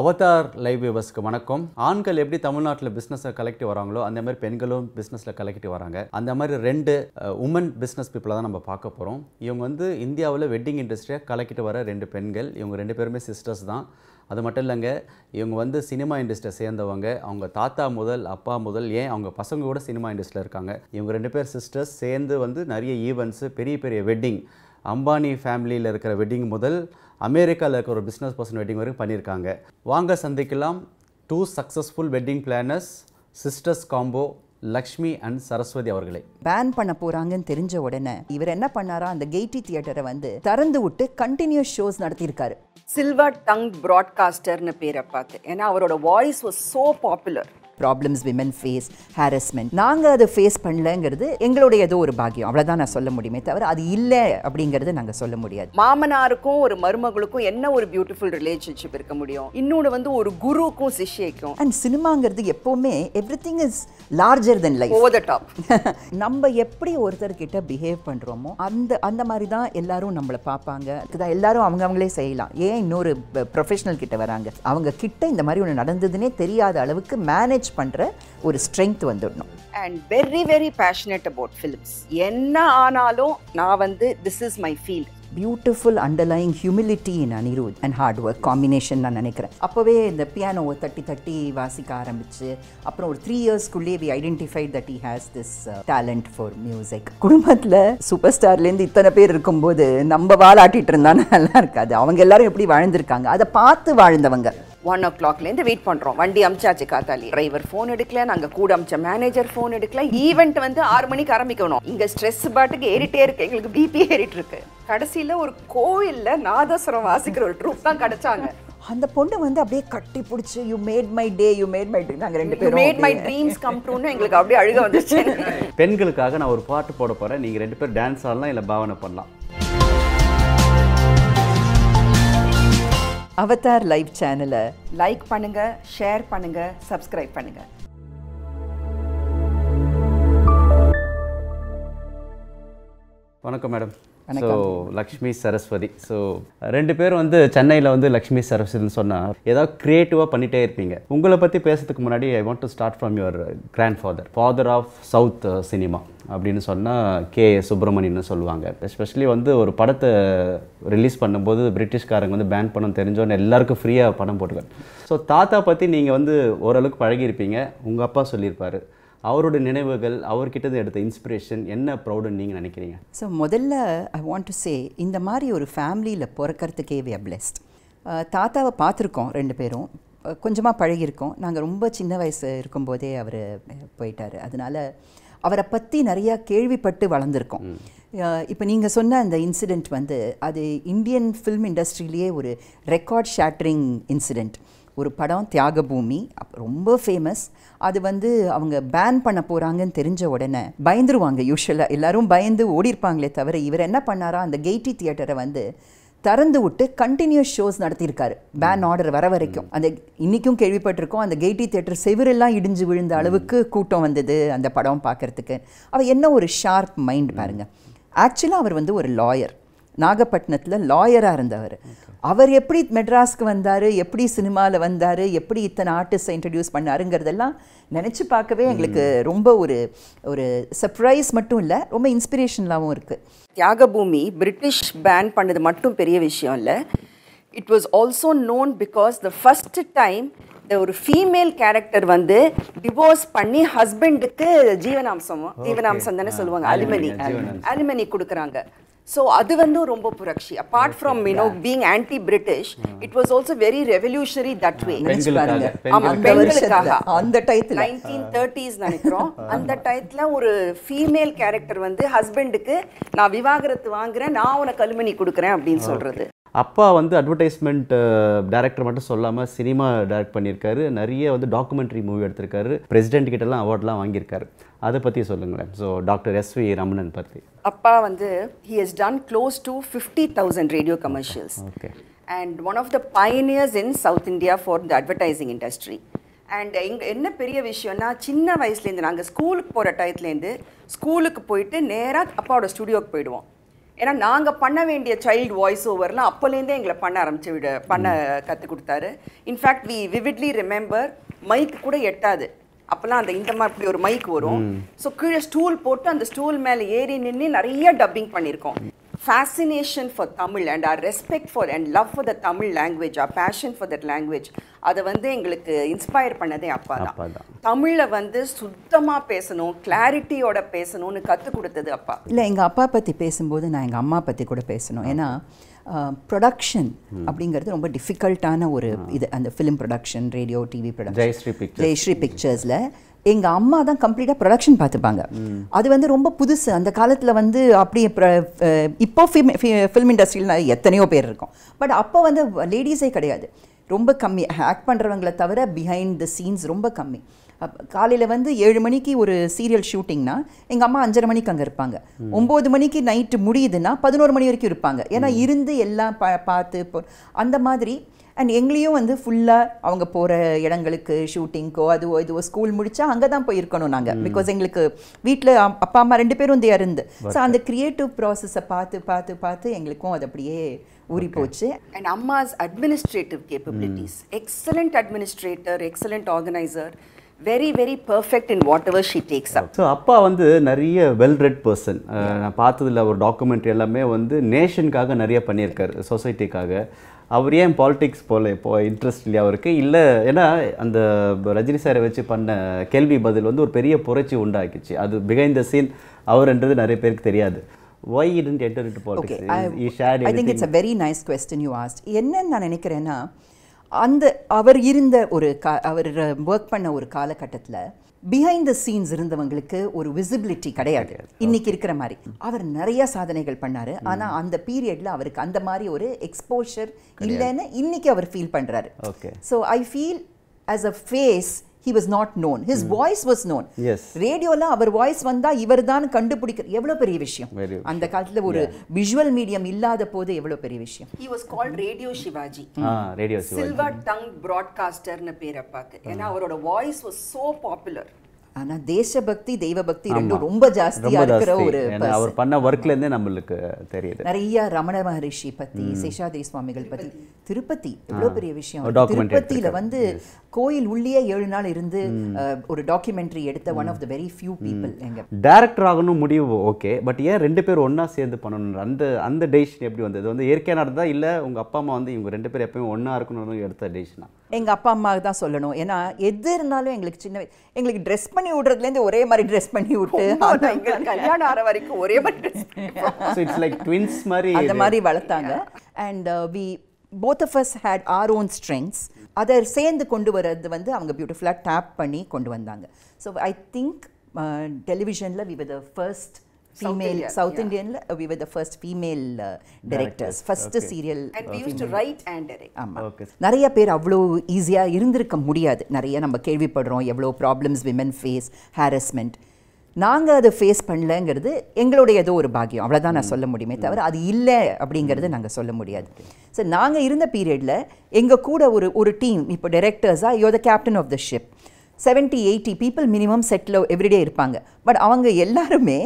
Avatar live வியூவர்ஸ்க்கு வணக்கம் ஆண்கள் எப்படி தமிழ்நாட்டில் பிஸ்னஸை கலெக்டி வராங்களோ அந்த மாதிரி பெண்களும் பிஸ்னஸில் கலெக்டி வராங்க அந்த மாதிரி ரெண்டு உமன் பிஸ்னஸ் பீப்புளை தான் நம்ம பார்க்க போகிறோம் இவங்க வந்து இந்தியாவில் வெட்டிங் இண்டஸ்ட்ரியை கலெக்டிட்டு வர ரெண்டு பெண்கள் இவங்க ரெண்டு பேருமே சிஸ்டர்ஸ் தான் அது மட்டும் இல்லைங்க இவங்க வந்து சினிமா இண்டஸ்ட்ரியை சேர்ந்தவங்க அவங்க தாத்தா முதல் அப்பா முதல் ஏன் அவங்க பசங்க கூட சினிமா இண்டஸ்ட்ரியில் இருக்காங்க இவங்க ரெண்டு பேர் சிஸ்டர்ஸ் சேர்ந்து வந்து நிறைய ஈவெண்ட்ஸு பெரிய பெரிய வெட்டிங் அம்பானி ஃபேமிலியில் இருக்கிற வெட்டிங் முதல் அமெரிக்காவில் இருக்கிற ஒரு பிஸ்னஸ் பர்சன் வெட்டிங் வரைக்கும் பண்ணியிருக்காங்க வாங்க சந்திக்கலாம் two successful wedding planners sisters combo Lakshmi and Saraswati அவர்களை பேன் பண்ண போறாங்கன்னு தெரிஞ்ச உடனே இவர் என்ன பண்ணாரா அந்த கெய்டி தியேட்டரை வந்து திறந்து விட்டு கண்டினியூஸ் ஷோஸ் நடத்தியிருக்காரு சில்வர் டங் ப்ராட்காஸ்டர்னு பேரை பார்த்து ஏன்னா அவரோட voice was so popular problems women face harassment நாங்கள் அதை ஃபேஸ் பண்ணலங்கிறது எங்களுடைய ஏதோ ஒரு பாக்கியம் அவ்வளோதான் நான் சொல்ல முடியுமே தவிர அது இல்லை அப்படிங்கிறது நாங்கள் சொல்ல முடியாது மாமனாருக்கும் ஒரு மருமகளுக்கும் என்ன ஒரு பியூட்டிஃபுல் ரிலேஷன்ஷிப் இருக்க முடியும் இன்னொன்று வந்து ஒரு குருக்கும் சிஷ்யக்கும் அண்ட் சினிமாங்கிறது எப்போவுமே everything is larger than life over the top நம்ம எப்படி ஒருத்தர்கிட்ட பிஹேவ் பண்ணுறோமோ அந்த அந்த மாதிரி தான் எல்லாரும் நம்மளை பார்ப்பாங்க இதுதான் எல்லாரும் அவங்க அவங்களே செய்யலாம் ஏன் இன்னொரு ப்ரொஃபஷனல் கிட்ட வராங்க அவங்க கிட்ட இந்த மாதிரி ஒன்று நடந்ததுன்னே தெரியாத அளவுக்கு மேனேஜ் என்கரேஜ் பண்ணுற ஒரு ஸ்ட்ரென்த் வந்துடணும் and very very passionate about films என்ன ஆனாலும் நான் வந்து this is my field beautiful underlying humility in Anirudh and hard work combination நான் நினைக்கிறேன் அப்போவே இந்த பியானோவை தட்டி தட்டி வாசிக்க ஆரம்பிச்சு அப்புறம் ஒரு த்ரீ இயர்ஸ்க்குள்ளே we identified that he has this talent for music குடும்பத்தில் சூப்பர் ஸ்டார்லேருந்து இத்தனை பேர் இருக்கும்போது நம்ம வாழாட்டிட்டு இருந்தா நல்லா இருக்காது அவங்க எல்லாரும் எப்படி வாழ்ந்திருக்காங்க அதை பார்த்து வாழ்ந்தவங்க ஒன் ஓ கிளாக்லேருந்து வெயிட் பண்ணுறோம் வண்டி அமிச்சாச்சு காத்தாலி டிரைவர் ஃபோன் எடுக்கல நாங்கள் கூட அமிச்ச மேனேஜர் ஃபோன் எடுக்கல ஈவெண்ட் வந்து ஆறு மணிக்கு ஆரம்பிக்கணும் இங்கே ஸ்ட்ரெஸ் பாட்டுக்கு ஏறிட்டே இருக்கு எங்களுக்கு பிபி ஏறிட்டு இருக்கு கடைசியில் ஒரு கோயிலில் நாதஸ்வரம் வாசிக்கிற ஒரு ட்ரூப் தான் கிடைச்சாங்க அந்த பொண்ணு வந்து அப்படியே கட்டி பிடிச்சி you made my day you made my dream நாங்கள் ரெண்டு பேரும் மேட் மை ட்ரீம்ஸ் கம் ட்ரூன்னு எங்களுக்கு அப்படியே அழுக வந்துச்சு பெண்களுக்காக நான் ஒரு பாட்டு போட போகிறேன் நீங்கள் ரெண்டு பேரும் டான்ஸ் ஆடலாம் இல்லை பாவனை பண்ணலாம் அவதார் லைவ் சேனலை லைக் பண்ணுங்க ஷேர் பண்ணுங்க சப்ஸ்கிரைப் பண்ணுங்க வணக்கம் madam so Lakshmi Saraswati so ரெண்டு பேரும் வந்து சென்னையில் வந்து லக்ஷ்மி சரஸ்வதினு சொன்னால் ஏதாவது க்ரியேட்டிவாக பண்ணிகிட்டே இருப்பீங்க உங்களை பற்றி பேசுறதுக்கு முன்னாடி I want to start from your grandfather father of south cinema அப்படின்னு சொன்னால் கே சுப்பிரமணியன் சொல்லுவாங்க எஸ்பெஷலி வந்து ஒரு படத்தை ரிலீஸ் பண்ணும்போது பிரிட்டிஷ்காரங்க வந்து பேன் பண்ண தெரிஞ்சோன்னு எல்லாருக்கும் ஃப்ரீயாக படம் போட்டுக்காங்க ஸோ தாத்தா பற்றி நீங்கள் வந்து ஓரளவுக்கு பழகியிருப்பீங்க உங்கள் அப்பா சொல்லியிருப்பார் அவரோட நினைவுகள் அவர்கிட்ட எடுத்த இன்ஸ்பிரேஷன் என்ன ப்ரௌடுன்னு நீங்கள் நினைக்கிறீங்க ஸோ முதல்ல ஐ வாண்ட் டு சே இந்த மாதிரி ஒரு ஃபேமிலியில் பிறக்கிறதுக்கே வி ஆர் பிளெஸ்ட் தாத்தாவை பார்த்துருக்கோம் ரெண்டு பேரும் கொஞ்சமாக பழகியிருக்கோம் நாங்கள் ரொம்ப சின்ன வயசு இருக்கும்போதே அவர் போயிட்டார் அதனால் அவரை பற்றி நிறையா கேள்விப்பட்டு வளர்ந்துருக்கோம் இப்போ நீங்கள் சொன்ன அந்த இன்சிடெண்ட் வந்து அது இந்தியன் ஃபில்ம் இண்டஸ்ட்ரியிலேயே ஒரு ரெக்கார்ட் ஷேட்டரிங் இன்சிடெண்ட் ஒரு படம் தியாகபூமி ரொம்ப ஃபேமஸ் அது வந்து அவங்க பேன் பண்ண போகிறாங்கன்னு தெரிஞ்ச உடனே பயந்துருவாங்க யூஸ்வலாக எல்லோரும் பயந்து ஓடிருப்பாங்களே தவிர இவர் என்ன பண்ணாரா அந்த கெய்டி தியேட்டரை வந்து திறந்து விட்டு கண்டினியூஸ் ஷோஸ் நடத்தியிருக்காரு பேன் ஆர்டர் வர வரைக்கும் அந்த இன்றைக்கும் கேள்விப்பட்டிருக்கோம் அந்த கெய்டி தேட்டர் செவிரெல்லாம் இடிஞ்சு விழுந்த அளவுக்கு கூட்டம் வந்தது அந்த படம் பார்க்குறதுக்கு அவர் என்ன ஒரு ஷார்ப் மைண்ட் பாருங்கள் ஆக்சுவலாக அவர் வந்து ஒரு லாயர் நாகப்பட்டினத்தில் லாயராக இருந்தவர் அவர் எப்படி மெட்ராஸ்க்கு வந்தார் எப்படி சினிமாவில் வந்தார் எப்படி இத்தனை ஆர்டிஸ்டை இன்ட்ரடியூஸ் பண்ணாருங்கிறதெல்லாம் நினச்சி பார்க்கவே எங்களுக்கு ரொம்ப ஒரு ஒரு சர்ப்ரைஸ் மட்டும் இல்லை ரொம்ப இன்ஸ்பிரேஷனாகவும் இருக்குது தியாகபூமி பிரிட்டிஷ் பேன் பண்ணது மட்டும் பெரிய விஷயம் இல்லை it was also known because the first time இந்த ஒரு ஃபீமேல் கேரக்டர் வந்து டிவோர்ஸ் பண்ணி ஹஸ்பண்டுக்கு ஜீவனாம்சம் ஜீவனாம்சம் தானே சொல்லுவாங்க அலிமனி அலிமனி கொடுக்குறாங்க ஸோ அது வந்து ரொம்ப புரட்சி apart from you know being anti British it was also very revolutionary that way ஆமாம் பெண்களுக்காக அந்த டைத்தில் நைன்டீன் தேர்ட்டிஸ் நினைக்கிறோம் அந்த டைத்தில் ஒரு ஃபீமேல் கேரக்டர் வந்து ஹஸ்பண்டுக்கு நான் விவாகரத்து வாங்குறேன் நான் உனக்கு அலுமினி கொடுக்குறேன் அப்படின்னு சொல்கிறது அப்பா வந்து அட்வர்டைஸ்மெண்ட் டேரக்டர் மட்டும் சொல்லாமல் சினிமா டைரக்ட் பண்ணியிருக்காரு நிறைய வந்து டாக்குமெண்ட்ரி மூவி எடுத்திருக்காரு பிரசிடென்ட் கிட்டலாம் அவார்ட்லாம் வாங்கியிருக்காரு அதை பற்றி சொல்லுங்களேன் so doctor S V Ramanan பற்றி அப்பா வந்து he has done close to fifty thousand radio commercials okay and one of the pioneers in south India for the advertising industry and எங்கள் என்ன பெரிய விஷயம்னா சின்ன வயசுலேருந்து நாங்கள் ஸ்கூலுக்கு போகிற டயத்துலேருந்து ஸ்கூலுக்கு போயிட்டு நேராக அப்பாவோட ஸ்டுடியோக்கு போயிடுவோம் ஏன்னா நாங்கள் பண்ண வேண்டிய சைல்டு வாய்ஸ் ஓவர்லாம் அப்போலேருந்தே எங்களை பண்ண ஆரம்பிச்சு விட பண்ண கற்றுக் கொடுத்தாரு in fact we vividly remember mic கூட எட்டாது அப்போல்லாம் அந்த இந்த மாதிரி இப்படி ஒரு மைக் வரும் ஸோ கீழே ஸ்டூல் போட்டு அந்த ஸ்டூல் மேலே ஏறி நின்று நிறைய டப்பிங் பண்ணியிருக்கோம் fascination for Tamil and our respect for and love for the Tamil language our passion for that language அதை வந்து எங்களுக்கு இன்ஸ்பயர் பண்ணதே அப்பா தான் தமிழில் வந்து சுத்தமாக பேசணும் கிளாரிட்டியோட பேசணும்னு கற்றுக் கொடுத்தது அப்பா இல்லை எங்கள் அப்பா பற்றி பேசும்போது நான் எங்கள் அம்மா பற்றி கூட பேசணும் ஏன்னா ப்ரொடக்ஷன் அப்படிங்கிறது ரொம்ப டிஃபிகல்ட்டான ஒரு இது அந்த film production radio TV production Jayashree பிக்சர்ஸில் எங்கள் அம்மா தான் கம்ப்ளீட்டாக ப்ரொடக்ஷன் பார்த்துப்பாங்க அது வந்து ரொம்ப புதுசு அந்த காலத்தில் வந்து அப்படி இப்போ ஃபிம் ஃபிலிம் இண்டஸ்ட்ரியில் எத்தனையோ பேர் இருக்கும் பட் அப்போ வந்து லேடிஸே கிடையாது ரொம்ப கம்மி ஆக்ட் பண்ணுறவங்களை தவிர பிஹைண்ட் த சீன்ஸ் ரொம்ப கம்மி காலையில் வந்து ஏழு மணிக்கு ஒரு சீரியல் ஷூட்டிங்னா எங்கள் அம்மா அஞ்சரை மணிக்கு அங்கே இருப்பாங்க ஒம்பது மணிக்கு நைட்டு முடியுதுன்னா பதினோரு மணி வரைக்கும் இருப்பாங்க ஏன்னா இருந்து எல்லாம் பா பார்த்து அந்த மாதிரி அண்ட் எங்களையும் வந்து ஃபுல்லாக அவங்க போகிற இடங்களுக்கு ஷூட்டிங்க்கோ அதுவோ இதுவோ ஸ்கூல் முடித்தா அங்கே தான் போயிருக்கணும் நாங்கள் பிகாஸ் எங்களுக்கு வீட்டில் அப்பா அம்மா ரெண்டு பேரும் வந்து இருந்து ஸோ அந்த க்ரியேட்டிவ் ப்ராசஸை பார்த்து பார்த்து பார்த்து எங்களுக்கும் அது அப்படியே ஊறி போச்சு அண்ட் அம்மாஸ் administrative capabilities excellent administrator excellent organiser very very perfect in whatever she takes up so அப்பா வந்து நிறைய வெல் ரெட் பர்சன் நான் பார்த்ததில் ஒரு டாக்குமெண்ட்ரி எல்லாமே வந்து நேஷனுக்காக நிறைய பண்ணியிருக்காரு சொசைட்டிக்காக அவர் ஏன் பாலிட்டிக்ஸ் போல் இப்போ இன்ட்ரெஸ்ட் இல்லையா அவருக்கு இல்லை ஏன்னா அந்த ரஜினி சாரை வச்சு பண்ண கேள்வி பதில் வந்து ஒரு பெரிய புரட்சி உண்டாக்கிச்சு அது பிகைண்ட் த சீன் அவர்ன்றது நிறைய பேருக்கு தெரியாது why I didn't enter into politics I it's very nice question you asked என்னன்னு நான் நினைக்கிறேன்னா அந்த அவர் இருந்த ஒரு கா அவர் ஒர்க் பண்ண ஒரு காலகட்டத்தில் பிஹைண்ட் த சீன்ஸ் இருந்தவங்களுக்கு ஒரு விசிபிலிட்டி கிடையாது இன்னைக்கு இருக்கிற மாதிரி அவர் நிறைய சாதனைகள் பண்ணாரு ஆனா அந்த பீரியட்ல அவருக்கு அந்த மாதிரி ஒரு எக்ஸ்போஷர் இல்லைன்னு இன்னைக்கு அவர் ஃபீல் பண்றாரு so I feel as a face he was not known his voice was known ரேடியோவில் அவர் வாய்ஸ் வந்தால் இவர் தான் கண்டுபிடிக்கிற எவ்வளோ பெரிய விஷயம் அந்த காலத்தில் ஒரு விஷுவல் மீடியம் இல்லாத போது எவ்வளோ பெரிய விஷயம் he was called radio Sivaji radio silver tongue ப்ராட்காஸ்டர்னு பேர் அப்பாக்கு ஏன்னா hmm. அவரோட வாய்ஸ் வாஸ் சோ பாப்புலர் ஆனா தேசபக்தி தெய்வபக்தி ரெண்டும் ரொம்ப ஜாஸ்தியா இருக்கிற ஒரு அவர் பண்ண ஒர்க்ல இருந்தே நம்மளுக்கு தெரியுது நிறைய ரமண மகரிஷி பத்தி சேஷாதே சுவாமிகள் பத்தி திருப்பதி எவ்வளவு பெரிய விஷயம் திருப்பதியில வந்து கோயில் உள்ளே ஏழு நாள் இருந்து ஒரு டாக்குமெண்ட்ரி எடுத்த one of the very few people எங்க டைரக்டர் ஆகணும் முடிவு ஓகே பட் ஏன் ரெண்டு பேரும் ஒன்னா சேர்ந்து பண்ணணும் அந்த அந்த டெசிஷன் எப்படி வந்தது வந்து இயற்கையா நடந்ததா இல்ல உங்க அப்பா அம்மா வந்து இவங்க ரெண்டு பேரும் எப்பயும் ஒன்னா இருக்கணும்னு எடுத்த டெசிஷனா எங்கள் அப்பா அம்மாவுக்கு தான் சொல்லணும் ஏன்னா எது இருந்தாலும் எங்களுக்கு சின்ன எங்களுக்கு ட்ரெஸ் பண்ணி விடுறதுலேருந்து ஒரே மாதிரி ட்ரெஸ் பண்ணி விட்டு கல்யாணம் ஆகிற வரைக்கும் ஒரே மாதிரி மாதிரி அந்த மாதிரி வளர்த்தாங்க and we both of us had our own strengths அதை சேர்ந்து கொண்டு வர்றது வந்து அவங்க பியூட்டிஃபுல்லாக டேப் பண்ணி கொண்டு வந்தாங்க ஸோ ஐ திங்க் டெலிவிஷனில் we with first female Indian, South yeah. Indian uh, we were the first female uh, directors first okay. serial and we okay. Uh, used to write and direct ஆமா okay நிறைய பேர் அவ்வளோ ஈஸியா இருந்திருக்க முடியாது நிறைய நம்ம கேள்விப்படுறோம் எவ்வளோ ப்ராப்ளம்ஸ் விமன் ஃபேஸ் ஹாரஸ்மெண்ட் நாங்கள் அதை ஃபேஸ் பண்ணலங்கிறது எங்களுடைய ஏதோ ஒரு பாக்கியம் அவ்வளோதான் நான் சொல்ல முடியுமே தவிர அது இல்லை அப்படிங்கிறது நாங்கள் சொல்ல முடியாது ஸோ நாங்கள் இருந்த பீரியடில் எங்கள் கூட ஒரு ஒரு டீம் இப்போ டேரக்டர்ஸாக you're the captain of the ship seventy eighty people minimum செட்டில் எவ்ரிடே இருப்பாங்க பட் அவங்க எல்லாருமே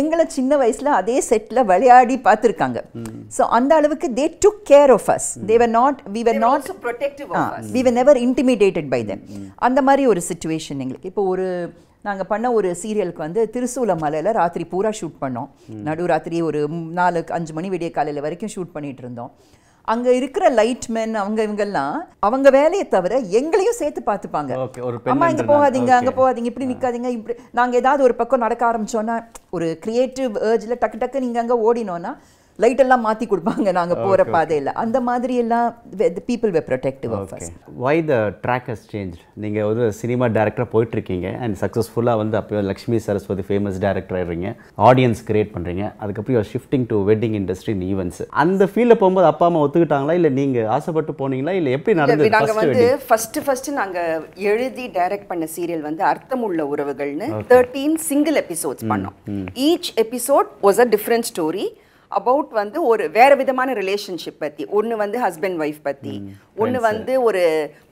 எங்களை சின்ன வயசில் அதே செட்டில் விளையாடி பார்த்துருக்காங்க ஸோ அந்த அளவுக்கு they took care of us they were not we were not protective we were never intimidated by them அந்த மாதிரி ஒரு சுச்சுவேஷன் எங்களுக்கு இப்போ ஒரு நாங்கள் பண்ண ஒரு சீரியலுக்கு வந்து திருசூல மலையில் ராத்திரி பூரா ஷூட் பண்ணோம் நடு ராத்திரி ஒரு நாலு அஞ்சு மணி விடிய காலையில் வரைக்கும் ஷூட் பண்ணிகிட்டு இருந்தோம் அங்கே இருக்கிற லைட் மென் அவங்க இவங்கெல்லாம் அவங்க வேலையை தவிர எங்களையும் சேர்த்து பார்த்துப்பாங்க அம்மா இங்கே போகாதீங்க அங்கே போகாதீங்க இப்படி நிற்காதீங்க இப்படி நாங்கள் ஏதாவது ஒரு பக்கம் நடக்க ஆரம்பித்தோன்னா ஒரு கிரியேட்டிவ் ஏர்ஜில் டக்கு டக்கு நீங்கள் அங்கே ஓடினோன்னா லைட் எல்லாம் மாத்தி கொடுப்பாங்க நாங்கள் போகிற பாதையில் அந்த மாதிரி எல்லாம் people were protective of why the track has change நீங்க ஒரு சினிமா போயிட்டு போயிட்டுருக்கீங்க அண்ட் சக்சஸ்ஃபுல்லா வந்து அப்போ லக்ஷ்மி சரஸ்வதி ஃபேமஸ் டேரக்டர் ஆயிடுறீங்க ஆடியன்ஸ் கிரியேட் பண்ணுறீங்க அதுக்கப்புறம் you're shifting to wedding industry in events அந்த ஃபீல்டில் போகும்போது அப்பா அம்மா ஒத்துக்கிட்டாங்களா இல்ல நீங்க ஆசைப்பட்டு போனீங்களா இல்லை எப்படி நடந்தது நாங்கள் வந்து ஃபர்ஸ்ட் ஃபர்ஸ்ட் நாங்க எழுதி டைரக்ட் பண்ண சீரியல் வந்து அர்த்தமுள்ள உறவுகள்னு தேர்ட்டீன் சிங்கிள் எபிசோட்ஸ் பண்ணோம் each episode was a different story about வந்து ஒரு வேற விதமான ரிலேஷன்ஷிப் பற்றி ஒன்று வந்து ஹஸ்பண்ட் ஒய்ஃப் பற்றி ஒன்று வந்து ஒரு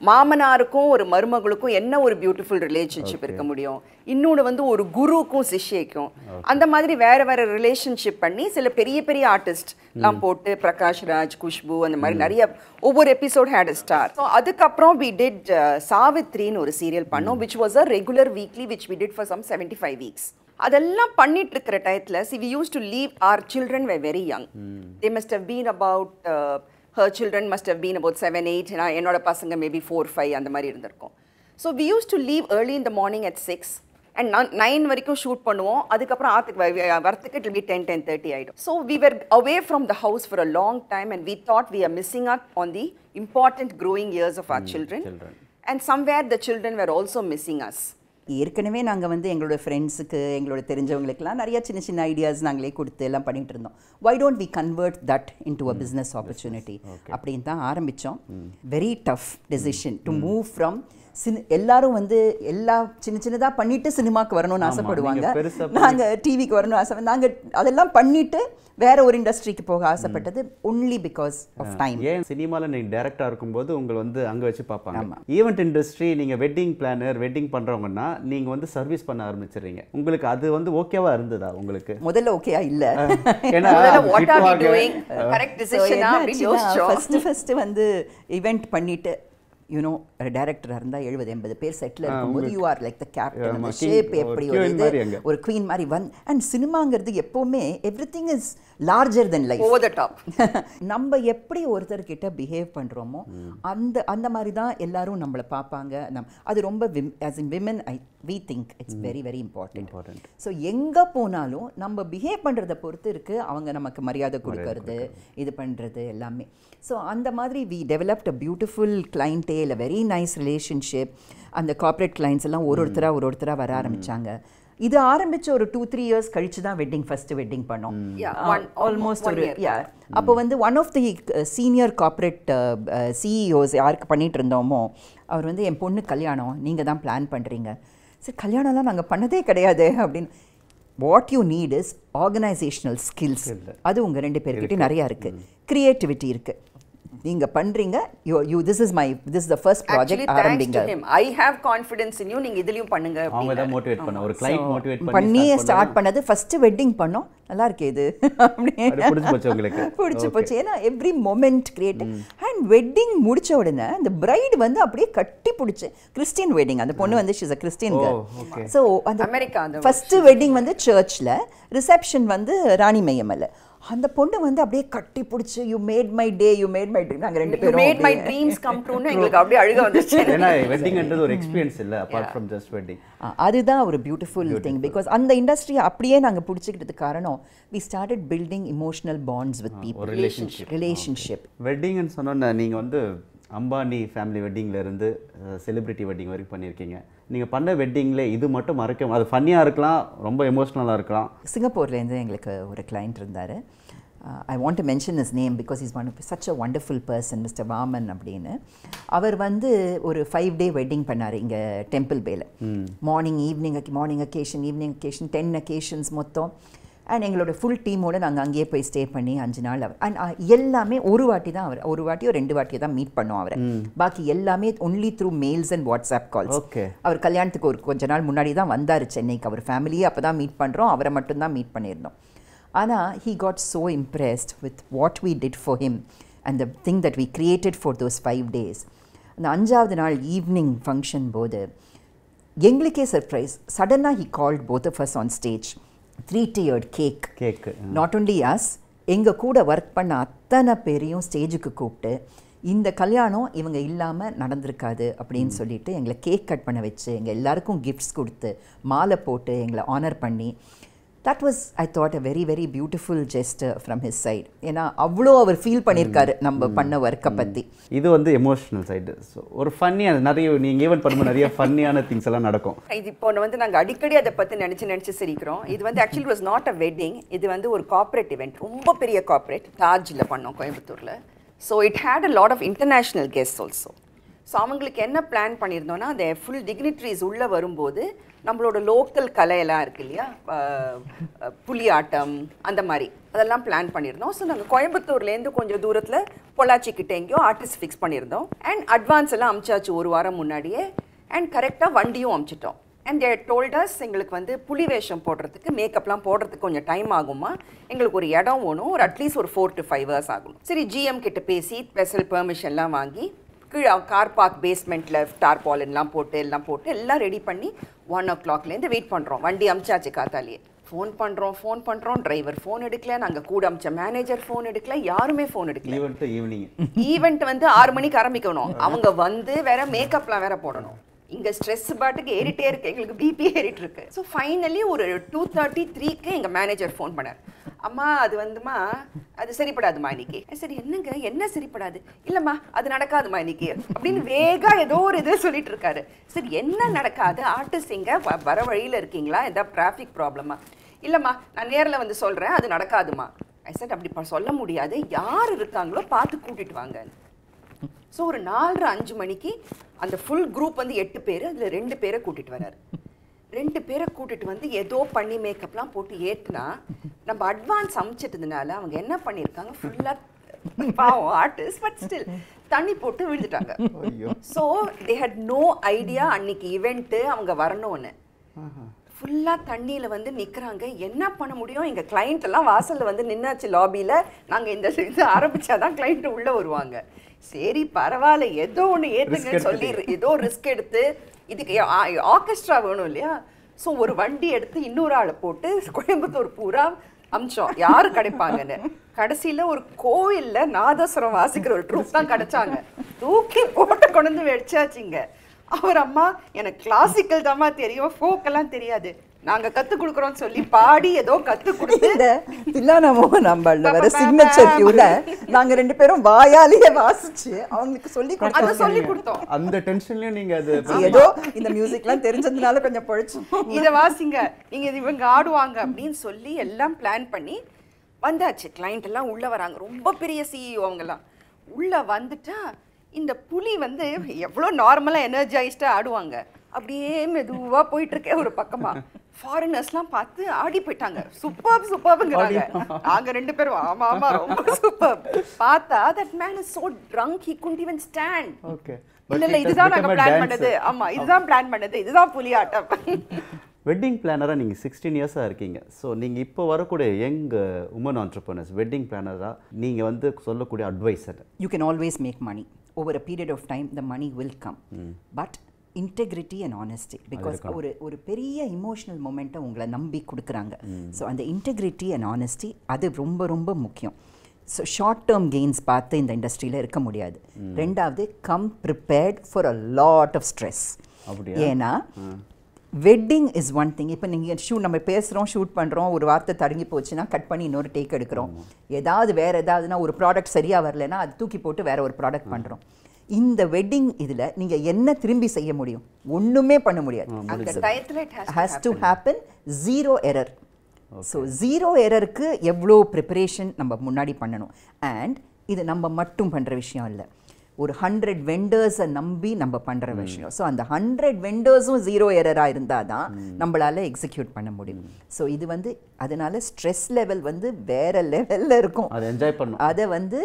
மாமனாருக்கும் ஒரு மருமகளுக்கும் என்ன ஒரு பியூட்டிஃபுல் ரிலேஷன்ஷிப் இருக்க முடியும் இன்னொன்று வந்து ஒரு குருக்கும் சிஷ்யக்கும் அந்த மாதிரி வேற வேற ரிலேஷன்ஷிப் பண்ணி சில பெரிய பெரிய ஆர்டிஸ்ட்லாம் போட்டு பிரகாஷ் ராஜ் குஷ்பு அந்த மாதிரி நிறைய ஒவ்வொரு எபிசோட் ஹேட் ஸ்டார் ஸோ அதுக்கப்புறம் வி டிட் uh, சாவித்ரின்னு ஒரு சீரியல் பண்ணோம் which was a regular weekly which we did for some seventy five weeks அதெல்லாம் பண்ணிட்டு இருக்கிற டயத்தில் see we used to leave our children were very young they must have been about her children must have been about seven eight நான் என்னோட பசங்க maybe four five அந்த மாதிரி இருந்திருக்கும் so we used to leave early இந்த morning at six and நான் nine வரைக்கும் shoot பண்ணுவோம் அதுக்கப்புறம் ஆத்துக்கு வரத்துக்கு it be ten ten thirty ஆகிடும் so we were away from the house for a long time and we thought we are missing up on the important growing years of our children and somewhere the children were also missing us ஏற்கனவே நாங்கள் வந்து எங்களோட ஃப்ரெண்ட்ஸுக்கு எங்களோட தெரிஞ்சவங்களுக்கெல்லாம் நிறைய சின்ன சின்ன ideas நாங்களே கொடுத்து எல்லாம் பண்ணிகிட்டு இருந்தோம் why don't we convert that into a business opportunity அப்படின்னு தான் ஆரம்பித்தோம் very tough decision to move from எல்லாரும் வந்து எல்லா சின்ன சின்னதாக பண்ணிட்டு சினிமாவுக்கு வரணும்னு ஆசைப்படுவாங்க நாங்கள் டிவிக்கு வரணும்னு ஆசை நாங்கள் அதெல்லாம் பண்ணிட்டு வேற ஒரு இண்டஸ்ட்ரிக்கு போக ஆசைப்பட்டது ஒன்லி பிகாஸ் ஆஃப் டைம் ஏன் சினிமாவில் நீங்கள் டேரக்டாக இருக்கும்போது உங்களை வந்து அங்கே வச்சு பார்ப்பாங்க ஈவெண்ட் இண்டஸ்ட்ரி நீங்கள் வெட்டிங் பிளானர் வெட்டிங் பண்ணுறவங்கன்னா நீங்கள் வந்து சர்வீஸ் பண்ண ஆரம்பிச்சிடுறீங்க உங்களுக்கு அது வந்து ஓகேவா இருந்ததா உங்களுக்கு முதல்ல ஓகேயா இல்லை வந்து இவெண்ட் பண்ணிட்டு யூனோ டேரக்டராக இருந்தால் எழுபது எண்பது பேர் செட்டில் இருக்கும்போது you are like the captain ship எப்படி ஒரு ஒரு குவீன் மாதிரி வந் அண்ட் சினிமாங்கிறது எப்போவுமே everything is larger than life over the top நம்ம எப்படி ஒருத்தர்கிட்ட பிஹேவ் பண்ணுறோமோ அந்த அந்த மாதிரி தான் எல்லாரும் நம்மளை பார்ப்பாங்க நம் அது ரொம்ப women as in women I we think it's very very important important so எங்கே போனாலும் நம்ம பிஹேவ் பண்ணுறத பொறுத்து இருக்குது அவங்க நமக்கு மரியாதை கொடுக்கறது இது பண்ணுறது எல்லாமே ஸோ அந்த மாதிரி வி டெவலப்ட் அ பியூட்டிஃபுல் கிளைண்டே இல்லை வெரி நைஸ் ரிலேஷன்ஷிப் அந்த கார்ப்பரேட் கிளைண்ட்ஸ் எல்லாம் ஒரு ஒருத்தராக ஒரு ஒருத்தராக வர ஆரம்பித்தாங்க இது ஆரம்பிச்ச ஒரு டூ த்ரீ இயர்ஸ் கழிச்சு தான் வெட்டிங் ஃபர்ஸ்ட் வெட்டிங் பண்ணோம் ஆல்மோஸ்ட் mm. uh, ஒரு யா அப்போ வந்து one of the senior corporate CEOs யாருக்கு பண்ணிட்டு இருந்தோமோ அவர் வந்து என் பொண்ணு கல்யாணம் நீங்கள் தான் பிளான் பண்ணுறீங்க சரி கல்யாணம்லாம் நாங்கள் பண்ணதே கிடையாது அப்படின்னு what you need is organisational skills அது உங்கள் ரெண்டு பேர்கிட்ட நிறையா இருக்குது க்ரியேட்டிவிட்டி இருக்குது நீங்கள் பண்ணுறீங்க you you this is my this the first project ஆரம்பிங்க I have confidence in you நீங்கள் இதுலேயும் பண்ணுங்க அவங்க தான் மோட்டிவேட் பண்ண ஒரு கிளைண்ட் மோட்டிவேட் பண்ணி ஸ்டார்ட் பண்ணது ஃபர்ஸ்ட் வெட்டிங் பண்ணோம் நல்லா இருக்கே இது அப்படின்னு பிடிச்சி போச்சு ஏன்னா every moment create and wedding முடிச்ச உடனே அந்த பிரைட் வந்து அப்படியே கட்டி பிடிச்சி கிறிஸ்டின் வெட்டிங் அந்த பொண்ணு வந்து ஷீஸ் அ கிறிஸ்டின் ஸோ அந்த அமெரிக்கா ஃபர்ஸ்ட் வெட்டிங் வந்து சர்ச்சில் ரிசப்ஷன் வந்து ராணி அல்ல அந்த பொண்ணு வந்து அப்படியே கட்டி பிடிச்சி you made my day you made my dream நாங்கள் ரெண்டு பேரும் மேட் மை ட்ரீம்ஸ் கம் ட்ரூன்னு எங்களுக்கு அப்படியே அழுக வந்துச்சு ஏன்னா வெட்டிங்ன்றது ஒரு எக்ஸ்பீரியன்ஸ் இல்லை அபார்ட் ஃப்ரம் ஜஸ்ட் வெட்டிங் அதுதான் ஒரு பியூட்டிஃபுல் திங் பிகாஸ் அந்த இண்டஸ்ட்ரி அப்படியே நாங்கள் பிடிச்சிக்கிட்டது காரணம் we started building emotional bonds with people relationship relationship வெட்டிங்னு சொன்னோன்னே நீங்கள் வந்து அம்பானி ஃபேமிலி இருந்து செலிப்ரிட்டி வெட்டிங் வரைக்கும் பண்ணியிருக்கீங்க நீங்கள் பண்ண வெட்டிங்கில் இது மட்டும் மறக்க அது ஃபன்னியாக இருக்கலாம் ரொம்ப எமோஷ்னலாக இருக்கலாம் சிங்கப்பூர்லேருந்து எங்களுக்கு ஒரு கிளைண்ட் இருந்தார் I want to mention his name because is one such a wonderful person mister Vaman அப்படின்னு அவர் வந்து ஒரு ஃபைவ் டே வெட்டிங் பண்ணார் இங்கே டெம்பிள் பேல morning evening morning occasion evening occasion ten occasions மொத்தம் அண்ட் எங்களோட ஃபுல் டீமோடு நாங்கள் அங்கேயே போய் ஸ்டே பண்ணி அஞ்சு நாள் அவர் அண்ட் எல்லாமே ஒரு வாட்டி தான் அவர் ஒரு வாட்டியோ ரெண்டு வாட்டியோ தான் மீட் பண்ணோம் அவரை பாக்கி எல்லாமே only through mails and WhatsApp calls அவர் கல்யாணத்துக்கு ஒரு கொஞ்ச நாள் முன்னாடி தான் வந்தார் சென்னைக்கு அவர் ஃபேமிலியே அப்போ தான் மீட் பண்ணுறோம் அவரை மட்டும்தான் மீட் பண்ணியிருந்தோம் ஆனால் he got so impressed with what we did for him and the thing that we created for those five days அந்த அஞ்சாவது நாள் ஈவினிங் ஃபங்க்ஷன் போது எங்களுக்கே சர்ப்ரைஸ் சடனாக he called both first on stage three tiered cake cake not only us எங்கள் கூட work பண்ண அத்தனை பேரையும் ஸ்டேஜுக்கு கூப்பிட்டு இந்த கல்யாணம் இவங்க இல்லாமல் நடந்திருக்காது அப்படின்னு சொல்லிட்டு எங்களை கேக் கட் பண்ண வச்சு எங்கள் எல்லாருக்கும் கிஃப்ட்ஸ் கொடுத்து மாலை போட்டு எங்களை ஆனர் பண்ணி that was I thought a very very beautiful gesture from his side ஏன்னா அவ்வளோ அவர் ஃபீல் பண்ணியிருக்காரு நம்ம பண்ண ஒர்க்கை பற்றி இது வந்து எமோஷனல் சைடு ஸோ ஒரு ஃபன்னியாக நிறைய நீங்கள் ஈவன் பண்ணும்போது நிறைய ஃபன்னியான திங்ஸ் எல்லாம் நடக்கும் இது இப்போ வந்து நாங்கள் அடிக்கடி அதை பற்றி நினச்சி நினச்சி சிரிக்கிறோம் இது வந்து actually was not a wedding இது வந்து ஒரு கார்பரேட் இவெண்ட் ரொம்ப பெரிய கார்பரேட் தாஜில் பண்ணோம் கோயம்புத்தூரில் so it had a lot of international guest also so அவங்களுக்கு என்ன பிளான் பண்ணியிருந்தோன்னா அந்த ஃபுல் டிக்னிட்ரிஸ் உள்ளே வரும்போது நம்மளோட லோக்கல் கலையெல்லாம் இருக்கு இல்லையா புலியாட்டம் அந்த மாதிரி அதெல்லாம் பிளான் பண்ணியிருந்தோம் ஸோ நாங்கள் கோயம்புத்தூர்லேருந்து கொஞ்சம் தூரத்தில் பொள்ளாச்சிக்கிட்ட எங்கேயோ ஆர்டிஸ்ட் ஃபிக்ஸ் பண்ணியிருந்தோம் அண்ட் அட்வான்ஸ் எல்லாம் அமிச்சாச்சு ஒரு வாரம் முன்னாடியே அண்ட் கரெக்டாக வண்டியும் அமிச்சிட்டோம் அண்ட் தே டோல்டர்ஸ் எங்களுக்கு வந்து புலி வேஷம் போடுறதுக்கு மேக்கப்லாம் போடுறதுக்கு கொஞ்சம் டைம் ஆகுமா எங்களுக்கு ஒரு இடம் வேணும் ஒரு அட்லீஸ்ட் ஒரு ஃபோர் டு ஃபைவ் ஹவர்ஸ் ஆகும் சரி ஜிஎம் கிட்ட பேசி ஸ்பெஷல் பெர்மிஷன்லாம் வாங்கி கீழே கார் பார்க் பேஸ்மெண்ட்டில் டார்பாலெல்லாம் போட்டு எல்லாம் போட்டு எல்லாம் ரெடி பண்ணி ஒன் ஓ கிளாக்லேருந்து வெயிட் பண்ணுறோம் வண்டி அமிச்சாச்சு காத்தாலேயே ஃபோன் பண்ணுறோம் ஃபோன் பண்ணுறோம் டிரைவர் ஃபோன் எடுக்கல நாங்கள் கூட அமிச்ச மேனேஜர் ஃபோன் எடுக்கல யாருமே ஃபோன் எடுக்கல ஈவெண்ட் ஈவினிங் ஈவெண்ட் வந்து ஆறு மணிக்கு ஆரம்பிக்கணும் அவங்க வந்து வேற மேக்கப்லாம் வேற போடணும் இங்கே ஸ்ட்ரெஸ் பாட்டுக்கு ஏறிட்டே இருக்கு எங்களுக்கு பிபி ஏறிட்டு இருக்கு ஸோ ஃபைனலி ஒரு டூ தேர்ட்டி த்ரீக்கு எங்கள் மேனேஜர் ஃபோன் பண்ணார் அம்மா அது வந்துமா அது சரிப்படாதுமா இன்னைக்கு சரி என்னங்க என்ன சரிப்படாது இல்லைம்மா அது நடக்காதுமா இன்னைக்கு அப்படின்னு வேகா ஏதோ ஒரு இது சொல்லிட்டு இருக்காரு சரி என்ன நடக்காது ஆர்டிஸ்ட் இங்கே வர வழியில் இருக்கீங்களா ஏதாவது டிராஃபிக் ப்ராப்ளமா இல்லைம்மா நான் நேரில் வந்து சொல்கிறேன் அது நடக்காதுமா ஐ சட் அப்படி சொல்ல முடியாது யார் இருக்காங்களோ பார்த்து கூட்டிட்டு வாங்க ஸோ ஒரு நாலரை அஞ்சு மணிக்கு அந்த ஃபுல் குரூப் வந்து எட்டு பேர் அதில் ரெண்டு பேரை கூட்டிகிட்டு வர்றாரு ரெண்டு பேரை கூட்டிட்டு வந்து ஏதோ பண்ணி மேக்கப்லாம் போட்டு ஏற்றுனா நம்ம அட்வான்ஸ் அமைச்சிட்டதுனால அவங்க என்ன பண்ணியிருக்காங்க ஃபுல்லாக பாவம் ஆர்டிஸ்ட் பட் ஸ்டில் தண்ணி போட்டு விழுந்துட்டாங்க so they had no idea அன்னைக்கு இவெண்ட்டு அவங்க வரணும்னு ஃபுல்லாக தண்ணியில் வந்து நிற்கிறாங்க என்ன பண்ண முடியும் எங்கள் கிளைண்ட் எல்லாம் வாசலில் வந்து நின்னாச்சு லாபியில் நாங்கள் இந்த இது ஆரம்பித்தா தான் கிளைண்ட்டு உள்ளே வருவாங்க சரி பரவாயில்ல ஏதோ ஒன்று ஏற்றுங்கன்னு சொல்லி ஏதோ ரிஸ்க் எடுத்து இதுக்கு ஆர்கெஸ்ட்ரா வேணும் இல்லையா ஸோ ஒரு வண்டி எடுத்து இன்னொரு ஆளை போட்டு கோயம்புத்தூர் பூரா அம்சம் யாரு கிடைப்பாங்கன்னு கடைசியில ஒரு கோவில்ல நாதஸ்வரம் வாசிக்கிற ஒரு ட்ரூப் தான் கிடைச்சாங்க தூக்கி போட்டு கொண்டு வந்து வெடிச்சாச்சுங்க அவர் அம்மா எனக்கு கிளாசிக்கல் தான் தெரியும் ஃபோக்கெல்லாம் தெரியாது நாங்க கத்து கொடுக்கறோம் சொல்லி பாடி ஏதோ கத்து கொடுத்து தில்லானாமோ நம்மள வர சிக்னேச்சர் டியூல நாங்க ரெண்டு பேரும் வாயாலேயே வாசிச்சு அவங்களுக்கு சொல்லி அத சொல்லி கொடுத்தோம் அந்த டென்ஷன்லயும் நீங்க அது ஏதோ இந்த மியூசிக்லாம் தெரிஞ்சதுனால கொஞ்சம் பொழைச்சோம் இத வாசிங்க நீங்க இவங்க ஆடுவாங்க அப்படின்னு சொல்லி எல்லாம் பிளான் பண்ணி வந்தாச்சு கிளைண்ட் எல்லாம் உள்ள வராங்க ரொம்ப பெரிய சிஇஓ எல்லாம் e உள்ள வந்துட்டா இந்த புலி வந்து எவ்வளோ நார்மலாக எனர்ஜைஸ்டாக ஆடுவாங்க அப்படியே மெதுவா போயிட்டு இருக்கேன் ஒரு பக்கமா ஃபாரினர்ஸ்லாம் பார்த்து ஆடி போயிட்டாங்க சூப்பர் சூப்பர்ங்கிறாங்க நாங்க ரெண்டு பேரும் ஆமா ஆமா ரொம்ப சூப்பர் பார்த்தா that man is so drunk he couldn't even stand okay இல்ல இல்ல இதுதான் நாங்க பிளான் பண்ணது ஆமா இதுதான் பிளான் பண்ணது இதுதான் புலியாட்டம் வெட்டிங் பிளானராக நீங்கள் சிக்ஸ்டீன் இயர்ஸாக இருக்கீங்க ஸோ நீங்கள் இப்போ வரக்கூடிய யங் உமன் ஆண்டர்பனர்ஸ் வெட்டிங் பிளானராக நீங்கள் வந்து சொல்லக்கூடிய advice you can always make money over a period of time the money will come but integrity and honesty because ஒரு ஒரு பெரிய இமோஷனல் மூமெண்ட்டை உங்களை நம்பி கொடுக்குறாங்க ஸோ அந்த இன்டெகிரிட்டி அண்ட் ஆனஸ்டி அது ரொம்ப ரொம்ப முக்கியம் ஸோ ஷார்ட் டேர்ம் கெயின்ஸ் பார்த்து இந்த இண்டஸ்ட்ரியில் இருக்க முடியாது ரெண்டாவது come prepared for a lot of stress ஏன்னா வெட்டிங் இஸ் ஒன் திங் இப்போ நீங்கள் ஷூ நம்ம பேசுகிறோம் ஷூட் பண்ணுறோம் ஒரு வார்த்தை தடுங்கி போச்சுன்னா கட் பண்ணி இன்னொரு டேக் எடுக்கிறோம் ஏதாவது வேறு ஏதாவதுனா ஒரு ப்ராடக்ட் சரியாக வரலன்னா அது தூக்கி போட்டு வேறு ஒரு ப்ராடக்ட் பண்ணுறோம் இந்த வெட்டிங் இதில் நீங்கள் என்ன திரும்பி செய்ய முடியும் ஒன்றுமே பண்ண முடியாது அந்த has to happen zero error so zero எரருக்கு எவ்வளோ ப்ரிப்பரேஷன் நம்ம முன்னாடி பண்ணணும் அண்ட் இது நம்ம மட்டும் பண்ணுற விஷயம் இல்லை ஒரு ஹண்ட்ரட் வெண்டர்ஸை நம்பி நம்ம பண்ணுற விஷயம் ஸோ அந்த ஹண்ட்ரட் வெண்டர்ஸும் ஜீரோ எரராக இருந்தால் தான் நம்மளால் எக்ஸிக்யூட் பண்ண முடியும் ஸோ இது வந்து அதனால ஸ்ட்ரெஸ் லெவல் வந்து வேற லெவலில் இருக்கும் அதை என்ஜாய் பண்ணும் அதை வந்து